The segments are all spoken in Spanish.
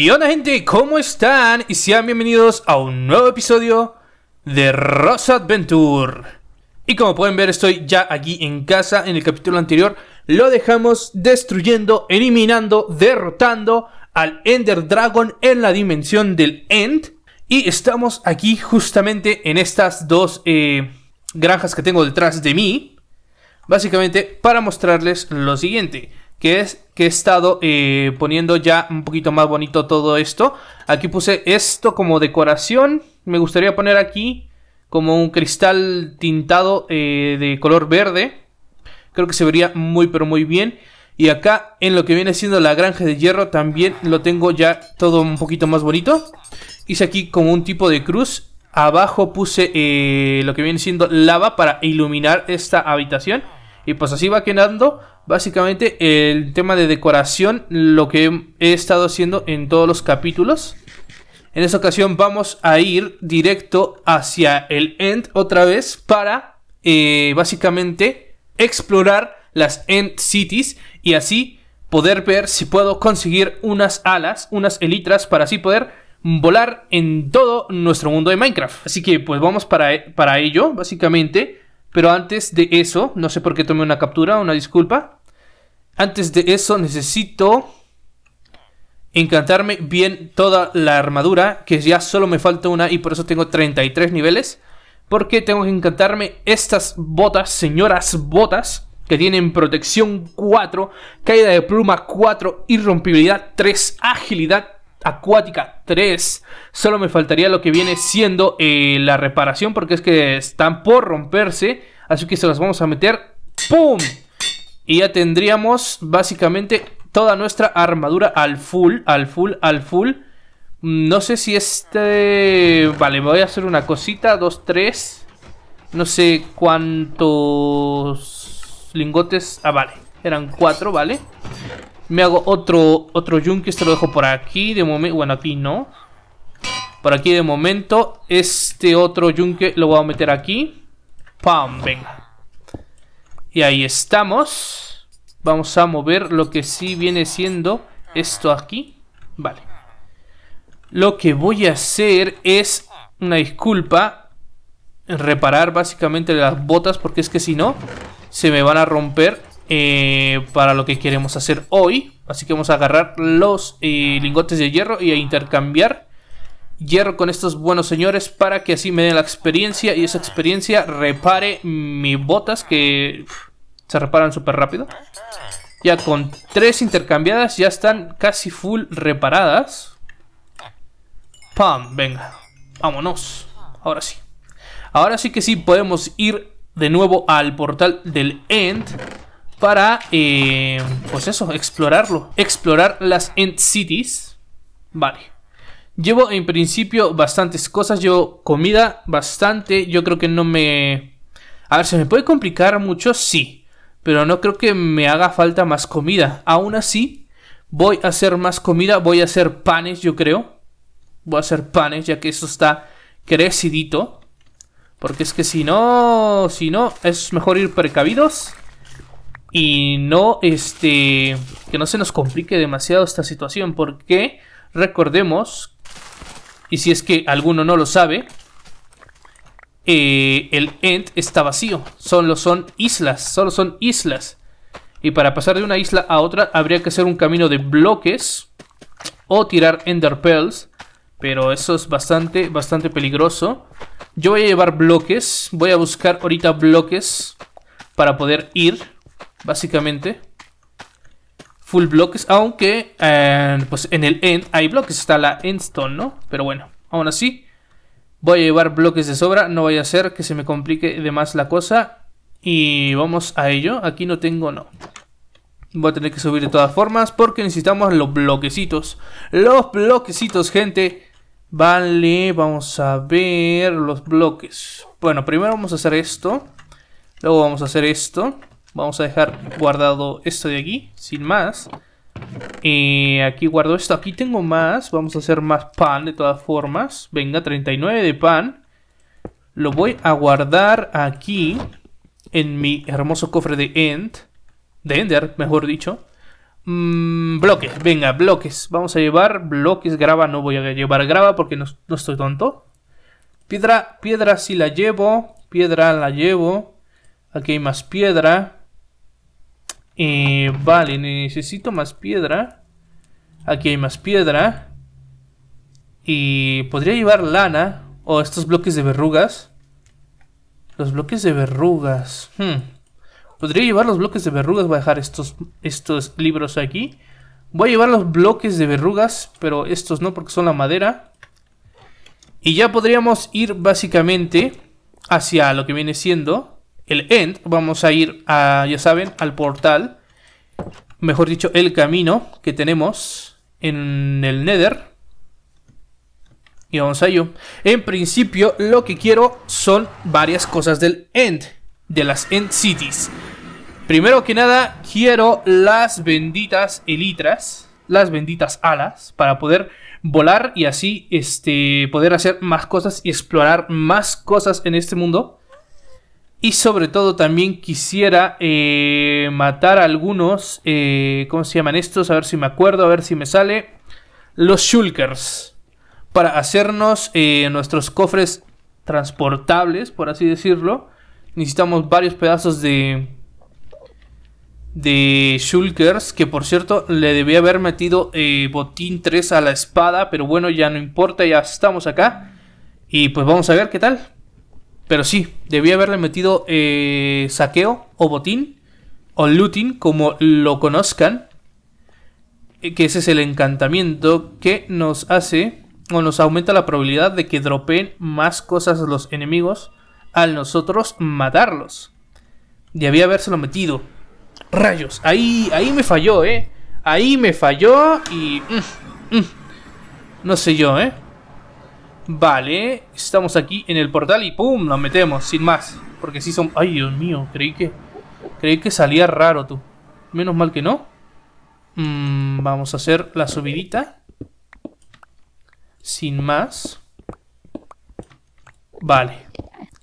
Y onda gente? ¿Cómo están? Y sean bienvenidos a un nuevo episodio de Rosa Adventure. Y como pueden ver estoy ya aquí en casa, en el capítulo anterior lo dejamos destruyendo, eliminando, derrotando al Ender Dragon en la dimensión del End. Y estamos aquí justamente en estas dos eh, granjas que tengo detrás de mí, básicamente para mostrarles lo siguiente que es que he estado eh, poniendo ya un poquito más bonito todo esto. Aquí puse esto como decoración. Me gustaría poner aquí como un cristal tintado eh, de color verde. Creo que se vería muy pero muy bien. Y acá en lo que viene siendo la granja de hierro también lo tengo ya todo un poquito más bonito. Hice aquí como un tipo de cruz. Abajo puse eh, lo que viene siendo lava para iluminar esta habitación. Y pues así va quedando básicamente el tema de decoración, lo que he estado haciendo en todos los capítulos. En esta ocasión vamos a ir directo hacia el end otra vez para eh, básicamente explorar las end cities y así poder ver si puedo conseguir unas alas, unas elitras para así poder volar en todo nuestro mundo de Minecraft. Así que pues vamos para, para ello básicamente. Pero antes de eso, no sé por qué tomé una captura, una disculpa. Antes de eso necesito encantarme bien toda la armadura, que ya solo me falta una y por eso tengo 33 niveles. Porque tengo que encantarme estas botas, señoras botas, que tienen protección 4, caída de pluma 4, irrompibilidad 3, agilidad acuática 3. Solo me faltaría lo que viene siendo eh, la reparación porque es que están por romperse. Así que se las vamos a meter. ¡Pum! Y ya tendríamos básicamente toda nuestra armadura al full, al full, al full. Mm, no sé si este... Vale, voy a hacer una cosita, dos, tres. No sé cuántos lingotes... Ah, vale, eran cuatro, ¿vale? Me hago otro, otro yunque, este lo dejo por aquí de momento... Bueno, aquí no. Por aquí de momento, este otro yunque lo voy a meter aquí. ¡Pam! Venga. Y ahí estamos. Vamos a mover lo que sí viene siendo esto aquí. Vale. Lo que voy a hacer es, una disculpa, reparar básicamente las botas porque es que si no, se me van a romper eh, para lo que queremos hacer hoy. Así que vamos a agarrar los eh, lingotes de hierro y a intercambiar hierro con estos buenos señores para que así me den la experiencia y esa experiencia repare mis botas que se reparan súper rápido. Ya con tres intercambiadas ya están casi full reparadas. Pam, venga, vámonos. Ahora sí. Ahora sí que sí podemos ir de nuevo al portal del End para, eh, pues eso, explorarlo. Explorar las End Cities. Vale. Llevo en principio bastantes cosas, llevo comida bastante, yo creo que no me... A ver, ¿se me puede complicar mucho? Sí, pero no creo que me haga falta más comida. Aún así, voy a hacer más comida, voy a hacer panes, yo creo. Voy a hacer panes, ya que eso está crecidito. Porque es que si no, si no, es mejor ir precavidos. Y no, este, que no se nos complique demasiado esta situación. Porque recordemos y si es que alguno no lo sabe, eh, el end está vacío. Solo son islas, solo son islas. Y para pasar de una isla a otra habría que hacer un camino de bloques o tirar ender pearls. Pero eso es bastante, bastante peligroso. Yo voy a llevar bloques. Voy a buscar ahorita bloques para poder ir, básicamente full blocks, aunque eh, pues en el end hay bloques, está la endstone, ¿no? Pero bueno, aún así voy a llevar bloques de sobra, no voy a hacer que se me complique de más la cosa y vamos a ello, aquí no tengo no. Voy a tener que subir de todas formas porque necesitamos los bloquecitos. Los bloquecitos, gente. Vale, vamos a ver los bloques. Bueno, primero vamos a hacer esto. Luego vamos a hacer esto. Vamos a dejar guardado esto de aquí, sin más. Eh, aquí guardo esto, aquí tengo más, vamos a hacer más pan de todas formas. Venga, 39 de pan. Lo voy a guardar aquí en mi hermoso cofre de End. De Ender, mejor dicho. Mm, bloques, venga, bloques. Vamos a llevar bloques, grava. No voy a llevar grava porque no, estoy tonto. Piedra, piedra sí la llevo. Piedra la llevo. Aquí hay más piedra vale, necesito más piedra. Aquí hay más piedra. Y podría llevar lana o estos bloques de verrugas. Los bloques de verrugas. Hmm. Podría llevar los bloques de verrugas. Voy a dejar estos, estos libros aquí. Voy a llevar los bloques de verrugas, pero estos no porque son la madera. Y ya podríamos ir básicamente hacia lo que viene siendo el end, vamos a ir a, ya saben, al portal, mejor dicho, el camino que tenemos en el nether. Y vamos a ello. En principio, lo que quiero son varias cosas del end, de las end cities. Primero que nada, quiero las benditas elitras, las benditas alas, para poder volar y así este, poder hacer más cosas y explorar más cosas en este mundo. Y sobre todo también quisiera eh, matar a algunos, eh, ¿cómo se llaman estos? A ver si me acuerdo, a ver si me sale. Los Shulkers. Para hacernos eh, nuestros cofres transportables, por así decirlo. Necesitamos varios pedazos de... De Shulkers, que por cierto le debía haber metido botín 3 a la espada, pero bueno, ya no importa, ya estamos acá. Y pues vamos a ver qué tal. Pero sí, debía haberle metido eh, saqueo o botín o looting, como lo conozcan. Eh, que ese es el encantamiento que nos hace o nos aumenta la probabilidad de que dropeen más cosas los enemigos al nosotros matarlos. Debía habérselo metido. Rayos, ahí, ahí me falló, ¿eh? Ahí me falló y... Mm, mm. no sé yo, ¿eh? Vale, estamos aquí en el portal y ¡pum! Nos metemos, sin más. Porque si son... ¡Ay, Dios mío! Creí que... Creí que salía raro tú. Menos mal que no. Mm, vamos a hacer la subidita. Sin más. Vale.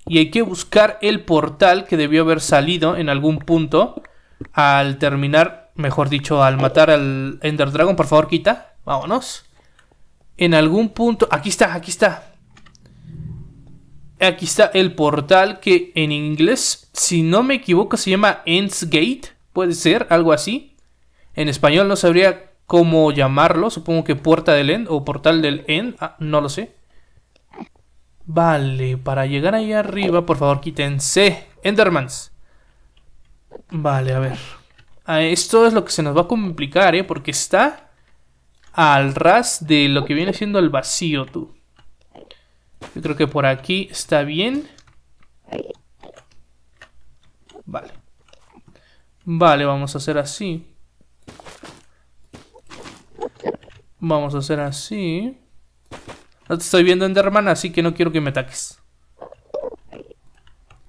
Y hay que buscar el portal que debió haber salido en algún punto. Al terminar, mejor dicho, al matar al Ender Dragon. Por favor, quita. Vámonos en algún punto, aquí está, aquí está. Aquí está el portal que en inglés, si no me equivoco, se llama Gate. puede ser, algo así. En español no sabría cómo llamarlo, supongo que Puerta del End o Portal del End, ah, no lo sé. Vale, para llegar ahí arriba, por favor, quítense. Endermans. Vale, a ver. Ah, esto es lo que se nos va a complicar, ¿eh? Porque está al ras de lo que viene siendo el vacío, tú. Yo creo que por aquí está bien. Vale. Vale, vamos a hacer así. Vamos a hacer así. No te estoy viendo Enderman, así que no quiero que me ataques.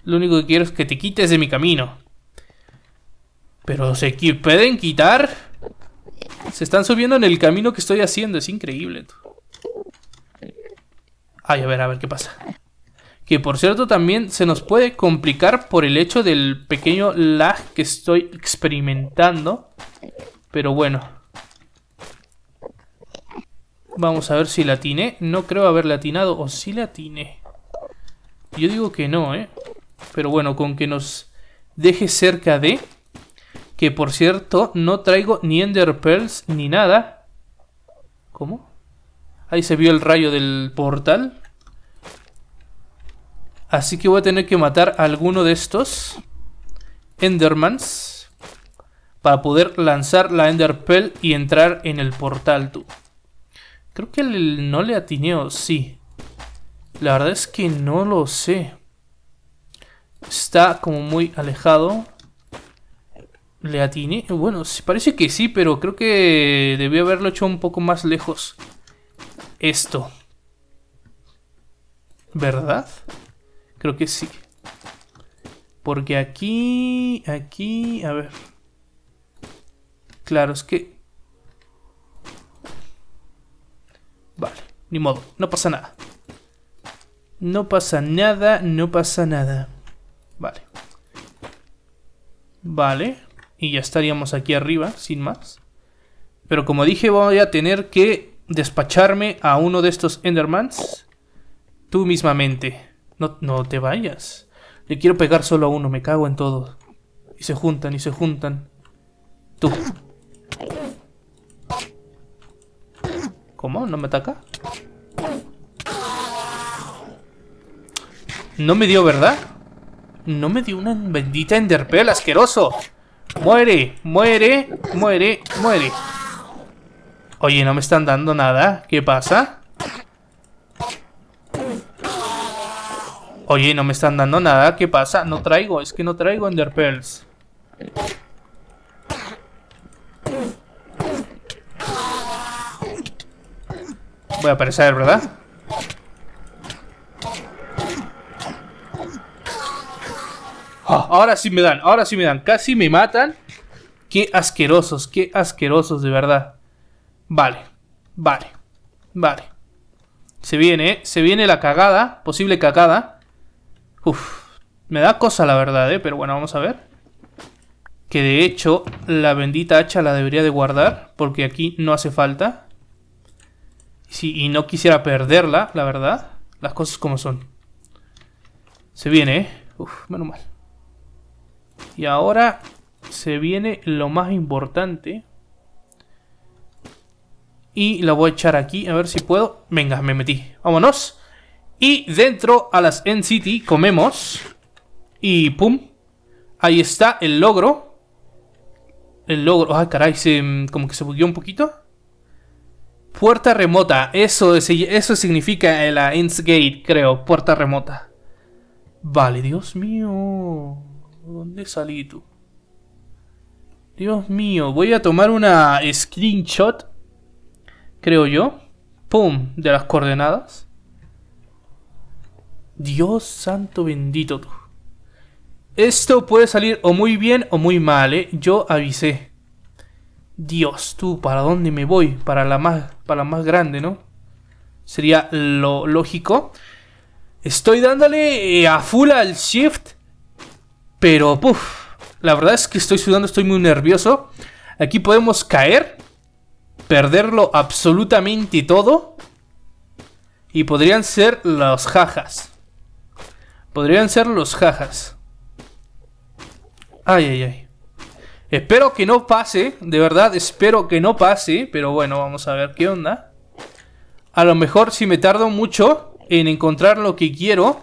Lo único que quiero es que te quites de mi camino. Pero se pueden quitar. Se están subiendo en el camino que estoy haciendo. Es increíble. Ay, a ver, a ver qué pasa. Que por cierto también se nos puede complicar por el hecho del pequeño lag que estoy experimentando. Pero bueno. Vamos a ver si la latiné. No creo haber latinado o si latiné. Yo digo que no, ¿eh? Pero bueno, con que nos deje cerca de... Que por cierto, no traigo ni Ender Pearls ni nada. ¿Cómo? Ahí se vio el rayo del portal. Así que voy a tener que matar a alguno de estos Endermans para poder lanzar la Ender Pearl y entrar en el portal, tú. Creo que no le atineo, sí. La verdad es que no lo sé. Está como muy alejado. ¿Le atiné? Bueno, parece que sí, pero creo que debió haberlo hecho un poco más lejos. Esto. ¿Verdad? Creo que sí. Porque aquí... Aquí... A ver. Claro, es que... Vale, ni modo. No pasa nada. No pasa nada, no pasa nada. Vale. Vale y ya estaríamos aquí arriba, sin más. Pero como dije, voy a tener que despacharme a uno de estos Endermans tú mismamente. No, no te vayas. Le quiero pegar solo a uno, me cago en todo. Y se juntan, y se juntan. Tú. ¿Cómo? ¿No me ataca? No me dio, ¿verdad? No me dio una bendita enderpearl asqueroso. Muere, muere, muere, muere. Oye, no me están dando nada. ¿Qué pasa? Oye, no me están dando nada. ¿Qué pasa? No traigo. Es que no traigo ender pearls Voy a aparecer, ¿verdad? Ah, ahora sí me dan, ahora sí me dan. Casi me matan. Qué asquerosos, qué asquerosos de verdad. Vale, vale, vale. Se viene, eh, Se viene la cagada, posible cagada. Uf, me da cosa la verdad, ¿eh? Pero bueno, vamos a ver. Que de hecho, la bendita hacha la debería de guardar, porque aquí no hace falta. Sí, y no quisiera perderla, la verdad. Las cosas como son. Se viene, ¿eh? Uf, menos mal. Y ahora se viene lo más importante. Y la voy a echar aquí, a ver si puedo. Venga, me metí. Vámonos. Y dentro a las End City comemos. Y pum. Ahí está el logro. El logro. Ah, caray, mm, como que se bugueó un poquito. Puerta remota. Eso, eso significa la Ends Gate, creo. Puerta remota. Vale, Dios mío. ¿Dónde salí tú? Dios mío, voy a tomar una screenshot, creo yo. ¡Pum! De las coordenadas. Dios santo bendito tú. Esto puede salir o muy bien o muy mal, ¿eh? Yo avisé. Dios, tú, ¿para dónde me voy? Para la más, para la más grande, ¿no? Sería lo lógico. Estoy dándole eh, a full al shift pero, puff, la verdad es que estoy sudando, estoy muy nervioso. Aquí podemos caer, perderlo absolutamente todo. Y podrían ser los jajas. Podrían ser los jajas. Ay, ay, ay. Espero que no pase, de verdad, espero que no pase. Pero bueno, vamos a ver qué onda. A lo mejor si me tardo mucho en encontrar lo que quiero,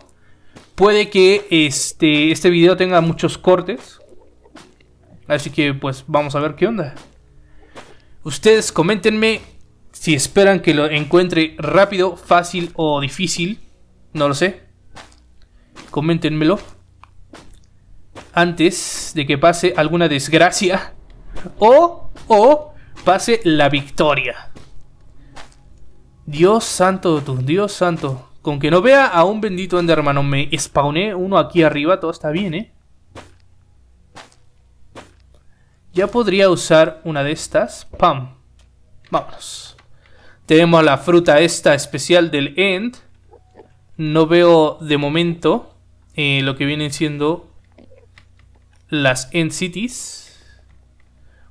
Puede que este, este video tenga muchos cortes. Así que pues vamos a ver qué onda. Ustedes comentenme si esperan que lo encuentre rápido, fácil o difícil. No lo sé. Coméntenmelo. Antes de que pase alguna desgracia. O, o pase la victoria. Dios santo, Dios santo. Con que no vea a un bendito Enderman, me spawné uno aquí arriba, todo está bien, ¿eh? Ya podría usar una de estas. ¡Pam! Vámonos. Tenemos la fruta esta especial del End. No veo de momento eh, lo que vienen siendo las End Cities.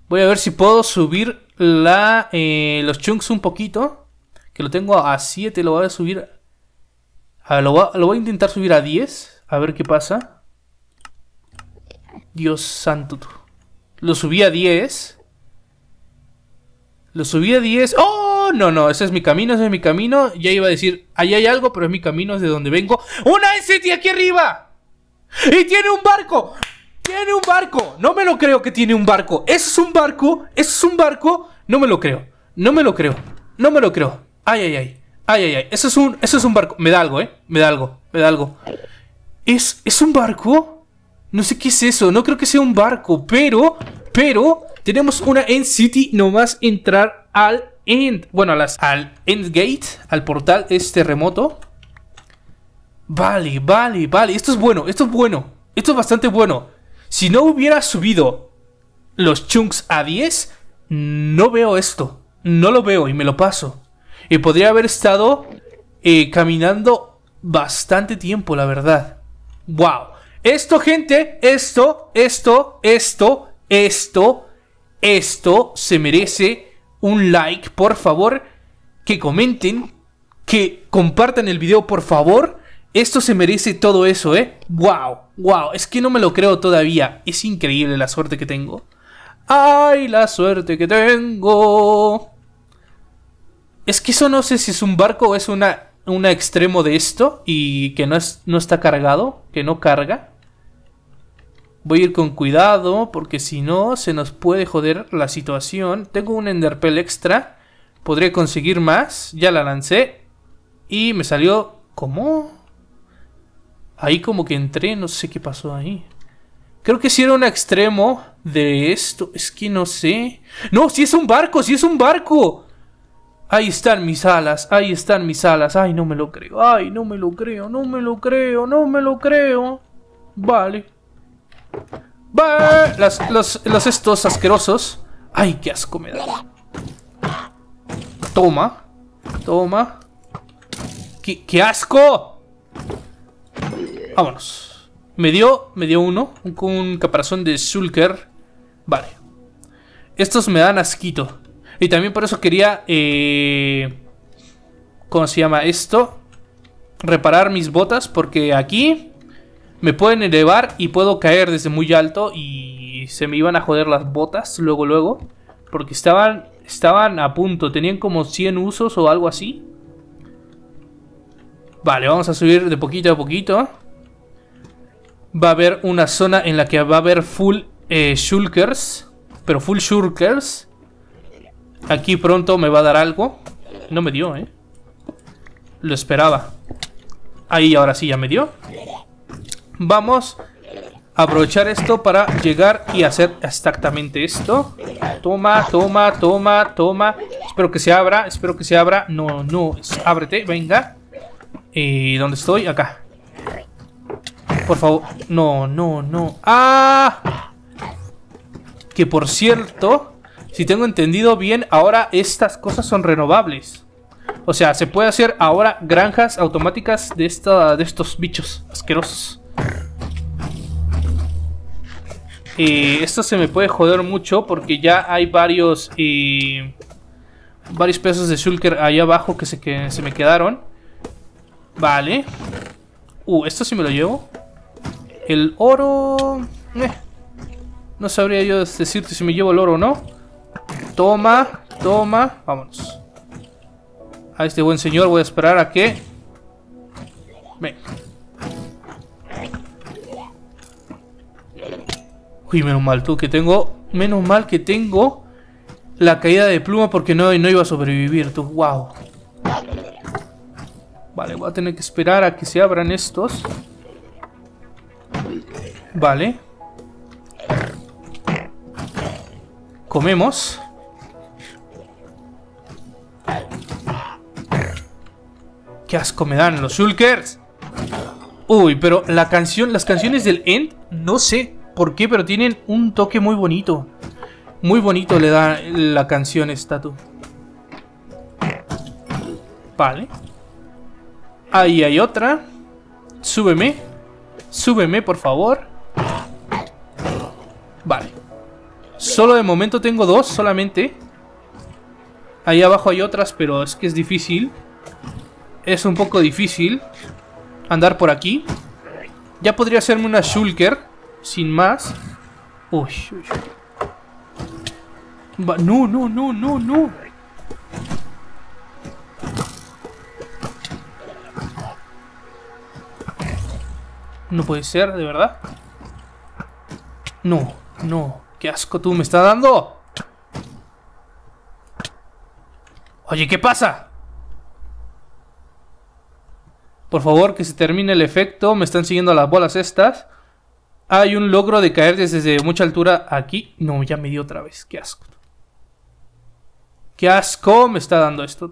Voy a ver si puedo subir la, eh, los chunks un poquito. Que lo tengo a 7, lo voy a subir a ver, lo, voy a intentar subir a 10. A ver qué pasa. Dios santo. Lo subí a 10. Lo subí a 10. ¡Oh! No, no, ese es mi camino, ese es mi camino. Ya iba a decir, ahí hay algo, pero es mi camino, es de donde vengo. ¡Una ST aquí arriba! ¡Y tiene un barco! ¡Tiene un barco! No me lo creo que tiene un barco. es un barco? ¿Eso es un barco? No me lo creo. No me lo creo. No me lo creo. Ay, ay, ay. Ay, ay, ay. Eso es un, eso es un barco. Me da algo, ¿eh? Me da algo, me da algo. ¿Es, ¿Es un barco? No sé qué es eso. No creo que sea un barco, pero, pero, tenemos una End City nomás entrar al End. Bueno, a las, al End Gate, al portal este remoto. Vale, vale, vale. Esto es bueno, esto es bueno. Esto es bastante bueno. Si no hubiera subido los chunks a 10, no veo esto. No lo veo y me lo paso. Y podría haber estado eh, caminando bastante tiempo, la verdad. ¡Wow! Esto, gente, esto, esto, esto, esto, esto se merece un like, por favor. Que comenten, que compartan el video, por favor. Esto se merece todo eso, ¿eh? ¡Wow! ¡Wow! Es que no me lo creo todavía. Es increíble la suerte que tengo. ¡Ay, la suerte que tengo! Es que eso no sé si es un barco o es una, una extremo de esto y que no, es, no está cargado, que no carga. Voy a ir con cuidado porque si no se nos puede joder la situación. Tengo un enderpel extra. Podría conseguir más. Ya la lancé. Y me salió... ¿Cómo? Ahí como que entré. No sé qué pasó ahí. Creo que si era un extremo de esto. Es que no sé. No, si es un barco. Si es un barco. Ahí están mis alas, ahí están mis alas. Ay, no me lo creo, ay, no me lo creo, no me lo creo, no me lo creo. Vale. Vale, los, estos asquerosos. Ay, qué asco me da. Toma, toma. ¡Qué, asco! Vámonos. Me dio, me dio uno, con un caparazón de Shulker. Vale. Estos me dan asquito. Y también por eso quería... Eh, ¿Cómo se llama esto? Reparar mis botas porque aquí me pueden elevar y puedo caer desde muy alto y se me iban a joder las botas luego luego. Porque estaban, estaban a punto, tenían como 100 usos o algo así. Vale, vamos a subir de poquito a poquito. Va a haber una zona en la que va a haber full eh, shulkers. Pero full shulkers. Aquí pronto me va a dar algo. No me dio, ¿eh? Lo esperaba. Ahí ahora sí ya me dio. Vamos a aprovechar esto para llegar y hacer exactamente esto. Toma, toma, toma, toma. Espero que se abra, espero que se abra. No, no, ábrete, venga. ¿Y eh, dónde estoy? Acá. Por favor. No, no, no. ¡Ah! Que por cierto si tengo entendido bien, ahora estas cosas son renovables. O sea, se puede hacer ahora granjas automáticas de, esta, de estos bichos asquerosos. Y esto se me puede joder mucho porque ya hay varios varios pesos de shulker allá abajo que se, que se me quedaron. Vale. Uh, esto sí me lo llevo. El oro... Eh. no sabría yo decirte si me llevo el oro o no. Toma, toma. Vámonos. A este buen señor voy a esperar a que... Ven. Uy, menos mal tú que tengo... Menos mal que tengo la caída de pluma porque no, no iba a sobrevivir tú. Wow. Vale, voy a tener que esperar a que se abran estos. Vale. Comemos. Qué asco me dan los shulkers. Uy, pero la canción, las canciones del End, no sé por qué, pero tienen un toque muy bonito. Muy bonito le da la canción esta Vale. Ahí hay otra. Súbeme. Súbeme, por favor. Vale. Solo de momento tengo dos solamente. Ahí abajo hay otras, pero es que es difícil. Es un poco difícil andar por aquí. Ya podría hacerme una shulker, sin más. Uy, uy, no, no, no, no, no. No puede ser, de verdad. No, no. Qué asco tú me estás dando. Oye, ¿qué pasa? Por favor, que se termine el efecto. Me están siguiendo las bolas estas. Hay un logro de caer desde mucha altura aquí. No, ya me dio otra vez. Qué asco. Qué asco me está dando esto.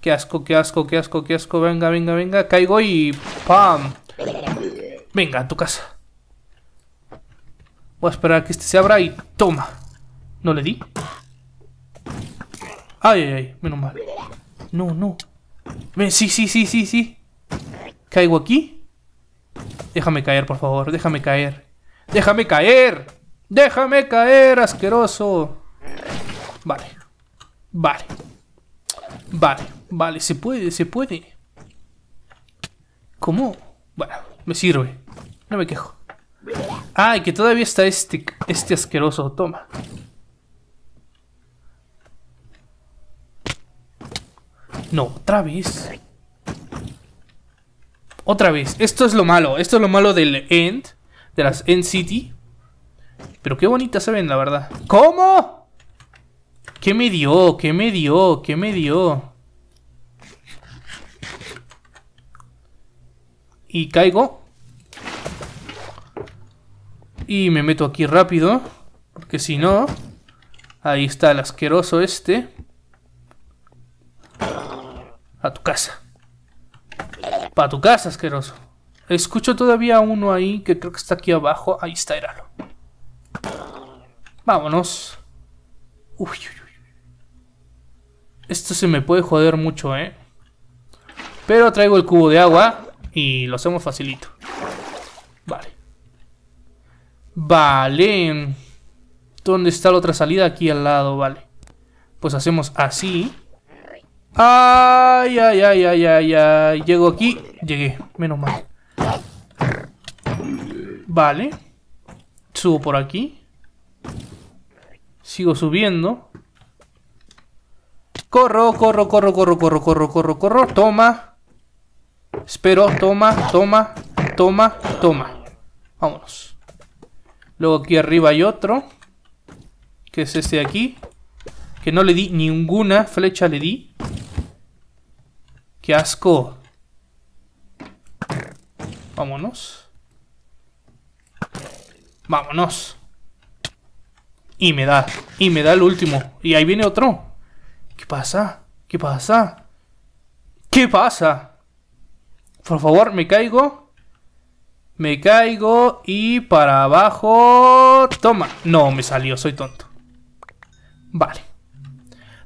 Qué asco, qué asco, qué asco, qué asco. Venga, venga, venga. Caigo y... ¡Pam! Venga, a tu casa. Voy a esperar a que este se abra y... ¡Toma! ¿No le di? Ay, ay, ay, menos mal. No, no. Ven, sí, sí, sí, sí, sí. Caigo aquí. Déjame caer, por favor. Déjame caer. Déjame caer. Déjame caer, asqueroso. Vale. Vale. Vale, vale. Se puede, se puede. ¿Cómo? Bueno, me sirve. No me quejo. Ay, que todavía está este, este asqueroso. Toma. No, otra vez. Otra vez. Esto es lo malo. Esto es lo malo del End. De las End City. Pero qué bonitas se ven, la verdad. ¿Cómo? ¿Qué me dio? ¿Qué me dio? ¿Qué me dio? Y caigo. Y me meto aquí rápido. Porque si no... Ahí está el asqueroso este. A tu casa. Para tu casa, asqueroso. Escucho todavía uno ahí que creo que está aquí abajo. Ahí está, lo. Vámonos. Uy, uy, uy. Esto se me puede joder mucho, ¿eh? Pero traigo el cubo de agua y lo hacemos facilito. Vale. Vale. ¿Dónde está la otra salida? Aquí al lado, vale. Pues hacemos así. Ay, ay, ay, ay, ay, ay. Llego aquí. Llegué. Menos mal. Vale. Subo por aquí. Sigo subiendo. Corro, corro, corro, corro, corro, corro, corro, corro. Toma. Espero. Toma, toma, toma, toma. Vámonos. Luego aquí arriba hay otro. Que es este de aquí. Que no le di ninguna flecha, le di. ¡Qué asco! Vámonos. Vámonos. Y me da. Y me da el último. Y ahí viene otro. ¿Qué pasa? ¿Qué pasa? ¿Qué pasa? Por favor, me caigo. Me caigo y para abajo. Toma. No, me salió, soy tonto. Vale.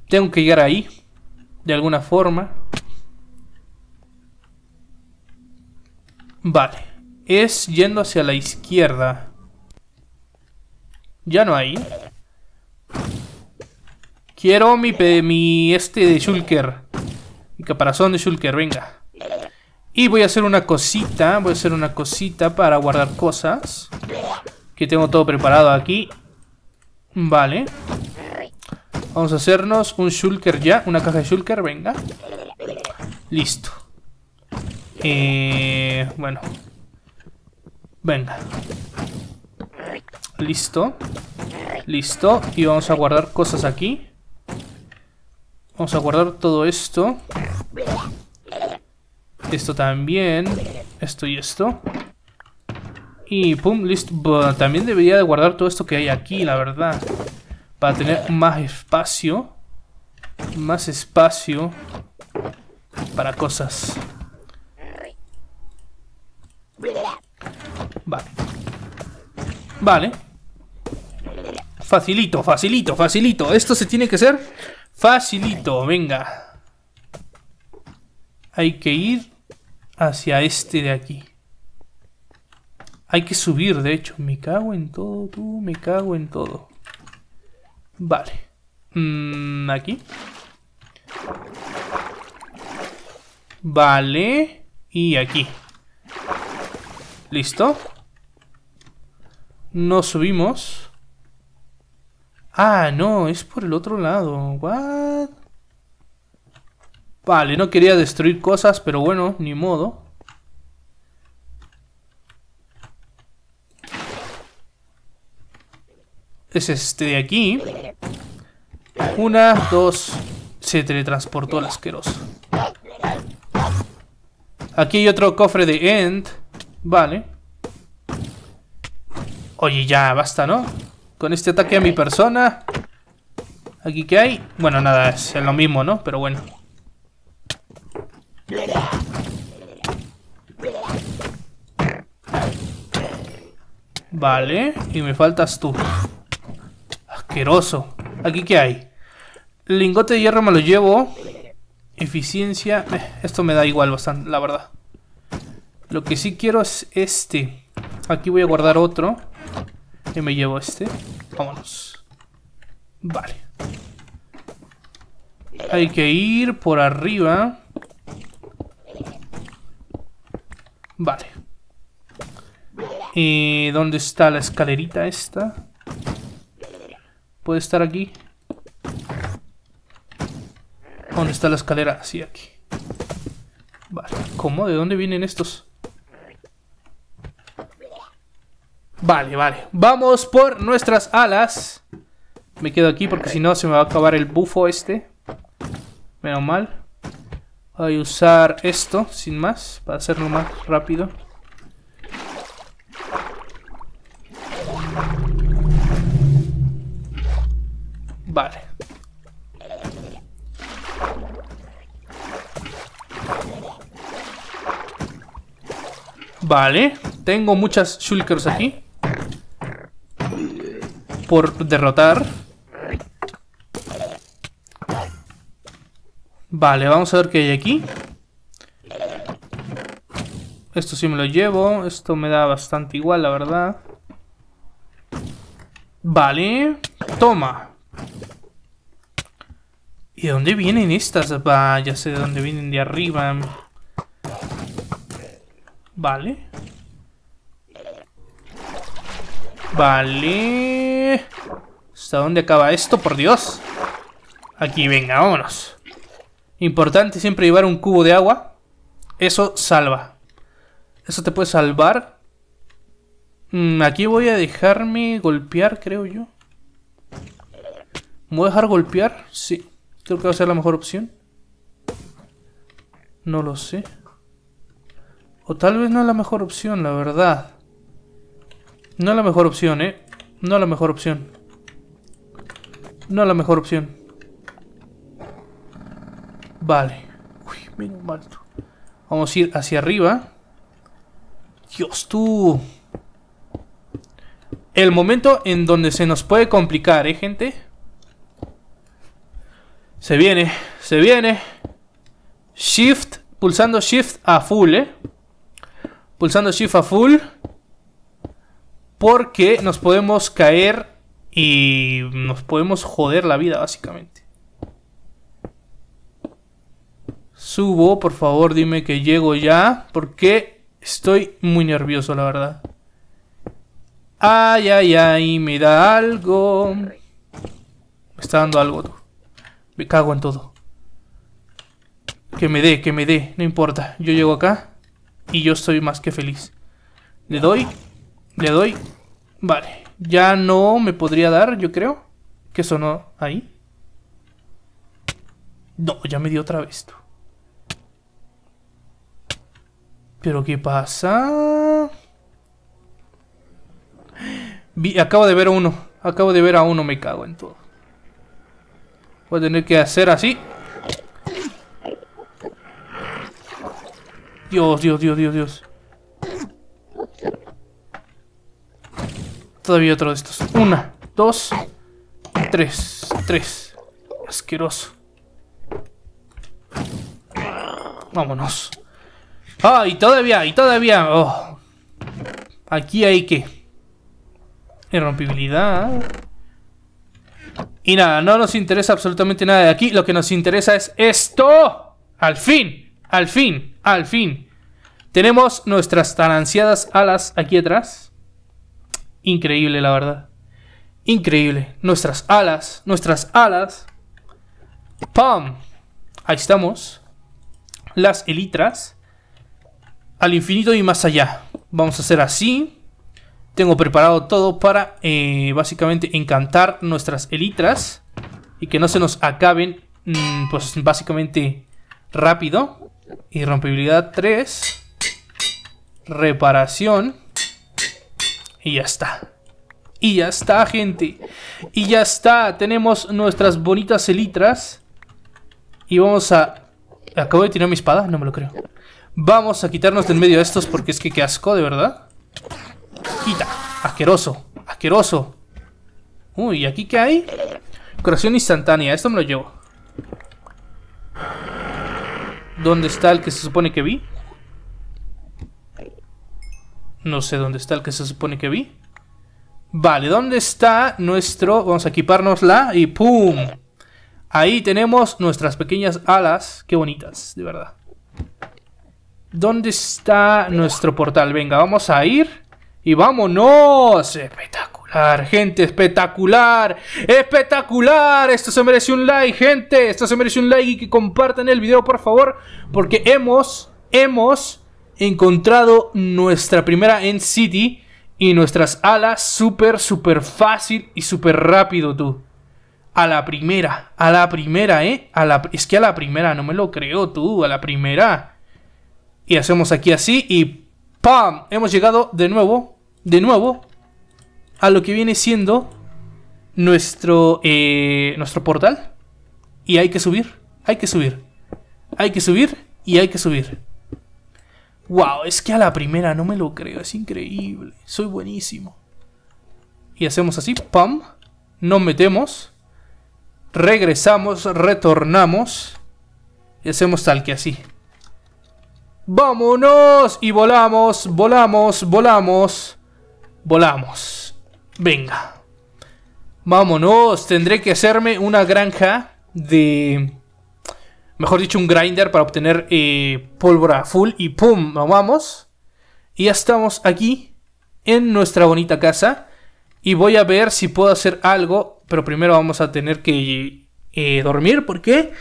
Tengo que llegar ahí. De alguna forma. Vale. Es yendo hacia la izquierda. Ya no hay. Quiero mi, mi este de Shulker. Mi caparazón de Shulker, venga. Y voy a hacer una cosita. Voy a hacer una cosita para guardar cosas. Que tengo todo preparado aquí. Vale. Vamos a hacernos un shulker ya. Una caja de shulker, venga. Listo. Eh, bueno. Venga. Listo. Listo. Y vamos a guardar cosas aquí. Vamos a guardar todo esto. Esto también. Esto y esto. Y pum, listo. También debería de guardar todo esto que hay aquí, la verdad. Para tener más espacio. Más espacio. Para cosas. Vale. Vale. Facilito, facilito, facilito. Esto se tiene que hacer facilito. Venga. Hay que ir hacia este de aquí. Hay que subir, de hecho. Me cago en todo, tú. Me cago en todo. Vale. Mm, aquí. Vale. Y aquí. Listo. Nos subimos. Ah, no, es por el otro lado. What? Vale, no quería destruir cosas, pero bueno, ni modo. es este de aquí. Una, dos. Se teletransportó al asqueroso. Aquí hay otro cofre de End. Vale. Oye, ya, basta, ¿no? Con este ataque a mi persona. ¿Aquí qué hay? Bueno, nada, es lo mismo, ¿no? Pero bueno. Vale, y me faltas tú. ¿Aquí qué hay? Lingote de hierro me lo llevo. Eficiencia. Eh, esto me da igual bastante, la verdad. Lo que sí quiero es este. Aquí voy a guardar otro. Y me llevo este. Vámonos. Vale. Hay que ir por arriba. Vale. ¿Y eh, ¿Dónde está la escalerita esta? Puede estar aquí. ¿Dónde está la escalera? Sí, aquí. Vale. ¿Cómo? ¿De dónde vienen estos? Vale, vale. Vamos por nuestras alas. Me quedo aquí porque si no se me va a acabar el bufo este. Menos mal. Voy a usar esto, sin más, para hacerlo más rápido. Vale. Vale. Tengo muchas shulkers aquí. Por derrotar. Vale, vamos a ver qué hay aquí. Esto sí me lo llevo. Esto me da bastante igual, la verdad. Vale. Toma de dónde vienen estas? Vaya, ya sé de dónde vienen, de arriba. Vale. Vale. ¿Hasta dónde acaba esto? Por Dios. Aquí, venga, vámonos. Importante siempre llevar un cubo de agua. Eso salva. Eso te puede salvar. Mm, aquí voy a dejarme golpear, creo yo. ¿Me voy a dejar golpear? Sí. Creo que va a ser la mejor opción. No lo sé. O tal vez no es la mejor opción, la verdad. No es la mejor opción, ¿eh? No es la mejor opción. No es la mejor opción. Vale. Uy, menos mal. Vamos a ir hacia arriba. Dios, tú. El momento en donde se nos puede complicar, ¿eh, gente? Se viene, se viene. Shift, pulsando Shift a full, ¿eh? Pulsando Shift a full. Porque nos podemos caer y nos podemos joder la vida, básicamente. Subo, por favor, dime que llego ya. Porque estoy muy nervioso, la verdad. Ay, ay, ay, me da algo. Me está dando algo, me cago en todo. Que me dé, que me dé, no importa. Yo llego acá y yo estoy más que feliz. Le doy, le doy. Vale, ya no me podría dar, yo creo. Que sonó ahí. No, ya me dio otra vez tú. ¿Pero qué pasa? acabo de ver a uno. Acabo de ver a uno, me cago en todo. Voy a tener que hacer así. Dios, Dios, Dios, Dios, Dios. Todavía otro de estos. Una, dos, tres, tres. Asqueroso. Vámonos. Ah, y todavía, y todavía. Oh. Aquí hay que... Irrompibilidad. Y nada, no nos interesa absolutamente nada de aquí. Lo que nos interesa es esto. Al fin, al fin, al fin. Tenemos nuestras tan ansiadas alas aquí atrás. Increíble, la verdad. Increíble. Nuestras alas, nuestras alas. ¡Pam! Ahí estamos. Las elitras. Al infinito y más allá. Vamos a hacer así. Tengo preparado todo para eh, básicamente encantar nuestras elitras y que no se nos acaben, mm, pues básicamente rápido. Y rompibilidad 3. Reparación. Y ya está. Y ya está, gente. Y ya está. Tenemos nuestras bonitas elitras. Y vamos a... ¿Acabo de tirar mi espada? No me lo creo. Vamos a quitarnos de en medio de estos porque es que qué asco, de verdad. Quita. Asqueroso. Asqueroso. Uy, ¿y ¿aquí qué hay? Curación instantánea. Esto me lo llevo. ¿Dónde está el que se supone que vi? No sé dónde está el que se supone que vi. Vale, ¿dónde está nuestro...? Vamos a equipárnosla y ¡pum! Ahí tenemos nuestras pequeñas alas. Qué bonitas, de verdad. ¿Dónde está nuestro portal? Venga, vamos a ir y vámonos. Espectacular, gente, espectacular, espectacular. Esto se merece un like, gente. Esto se merece un like y que compartan el video, por favor, porque hemos, hemos encontrado nuestra primera End City y nuestras alas súper, súper fácil y súper rápido, tú. A la primera, a la primera, ¿eh? A la, es que a la primera, no me lo creo tú, a la primera. Y hacemos aquí así y ¡pam! Hemos llegado de nuevo de nuevo a lo que viene siendo nuestro, eh, nuestro portal. Y hay que subir, hay que subir, hay que subir y hay que subir. ¡Wow! Es que a la primera no me lo creo, es increíble, soy buenísimo. Y hacemos así, ¡pam! Nos metemos, regresamos, retornamos y hacemos tal que así. ¡Vámonos! Y volamos, volamos, volamos. Volamos. Venga. Vámonos. Tendré que hacerme una granja de... Mejor dicho, un grinder para obtener eh, pólvora full. Y ¡pum! Vamos. Y ya estamos aquí en nuestra bonita casa. Y voy a ver si puedo hacer algo. Pero primero vamos a tener que eh, dormir. Porque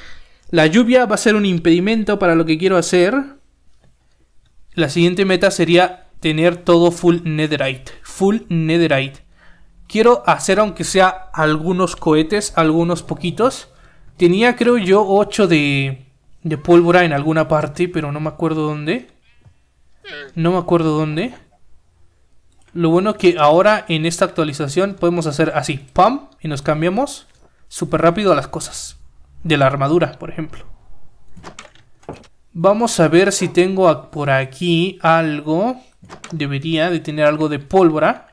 la lluvia va a ser un impedimento para lo que quiero hacer. La siguiente meta sería tener todo full netherite. Full netherite. Quiero hacer aunque sea algunos cohetes, algunos poquitos. Tenía creo yo 8 de, de pólvora en alguna parte, pero no me acuerdo dónde. No me acuerdo dónde. Lo bueno que ahora en esta actualización podemos hacer así, pam, y nos cambiamos súper rápido a las cosas. De la armadura, por ejemplo. Vamos a ver si tengo por aquí algo. Debería de tener algo de pólvora.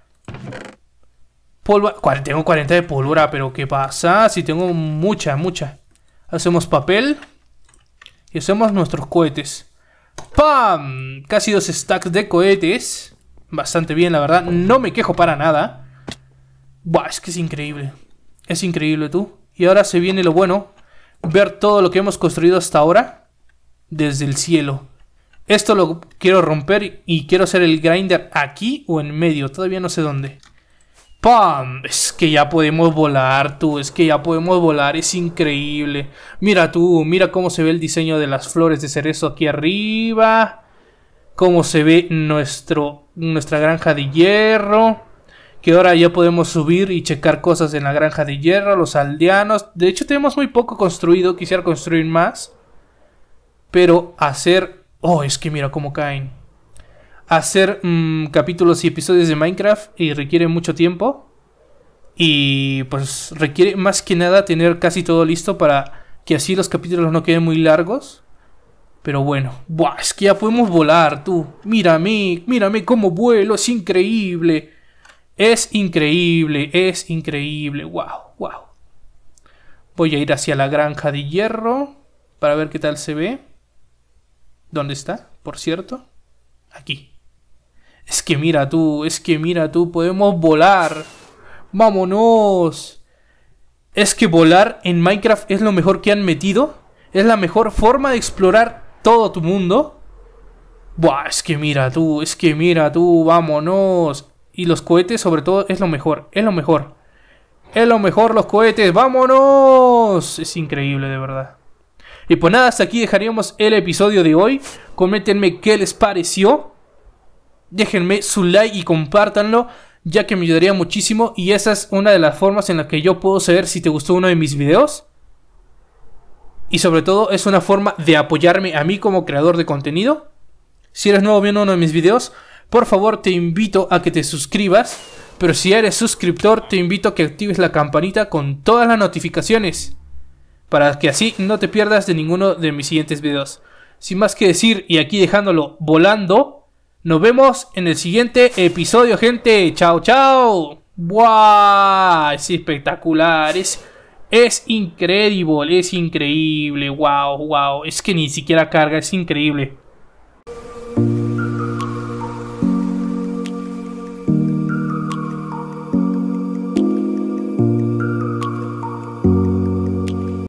Pólvora. Tengo 40 de pólvora, pero ¿qué pasa? Si tengo mucha, mucha. Hacemos papel. Y hacemos nuestros cohetes. ¡Pam! Casi dos stacks de cohetes. Bastante bien, la verdad. No me quejo para nada. Buah, es que es increíble. Es increíble tú. Y ahora se viene lo bueno. Ver todo lo que hemos construido hasta ahora. Desde el cielo. Esto lo quiero romper y quiero hacer el grinder aquí o en medio. Todavía no sé dónde. ¡Pam! Es que ya podemos volar, tú. Es que ya podemos volar. Es increíble. Mira tú, mira cómo se ve el diseño de las flores de cerezo aquí arriba. Cómo se ve nuestro, nuestra granja de hierro. Que ahora ya podemos subir y checar cosas en la granja de hierro. Los aldeanos. De hecho tenemos muy poco construido. Quisiera construir más. Pero hacer Oh, es que mira cómo caen. Hacer mm, capítulos y episodios de Minecraft y requiere mucho tiempo. Y pues requiere más que nada tener casi todo listo para que así los capítulos no queden muy largos. Pero bueno, es que ya podemos volar, tú. Mírame, mírame cómo vuelo, es increíble. Es increíble, es increíble. Wow, wow. Voy a ir hacia la granja de hierro para ver qué tal se ve. ¿Dónde está? Por cierto, aquí. Es que mira tú, es que mira tú, podemos volar. ¡Vámonos! Es que volar en Minecraft es lo mejor que han metido. Es la mejor forma de explorar todo tu mundo. Buah, es que mira tú, es que mira tú, vámonos. Y los cohetes, sobre todo, es lo mejor, es lo mejor. Es lo mejor los cohetes, vámonos. Es increíble, de verdad. Y pues nada, hasta aquí dejaríamos el episodio de hoy. Coméntenme qué les pareció. Déjenme su like y compártanlo, ya que me ayudaría muchísimo. Y esa es una de las formas en las que yo puedo saber si te gustó uno de mis videos. Y sobre todo es una forma de apoyarme a mí como creador de contenido. Si eres nuevo viendo uno de mis videos, por favor te invito a que te suscribas. Pero si eres suscriptor, te invito a que actives la campanita con todas las notificaciones para que así no te pierdas de ninguno de mis siguientes videos. Sin más que decir y aquí dejándolo volando, nos vemos en el siguiente episodio, gente. Chao, chao. ¡Wow! Es espectacular. Es, es increíble. Es increíble. ¡Wow! ¡Wow! Es que ni siquiera carga. Es increíble.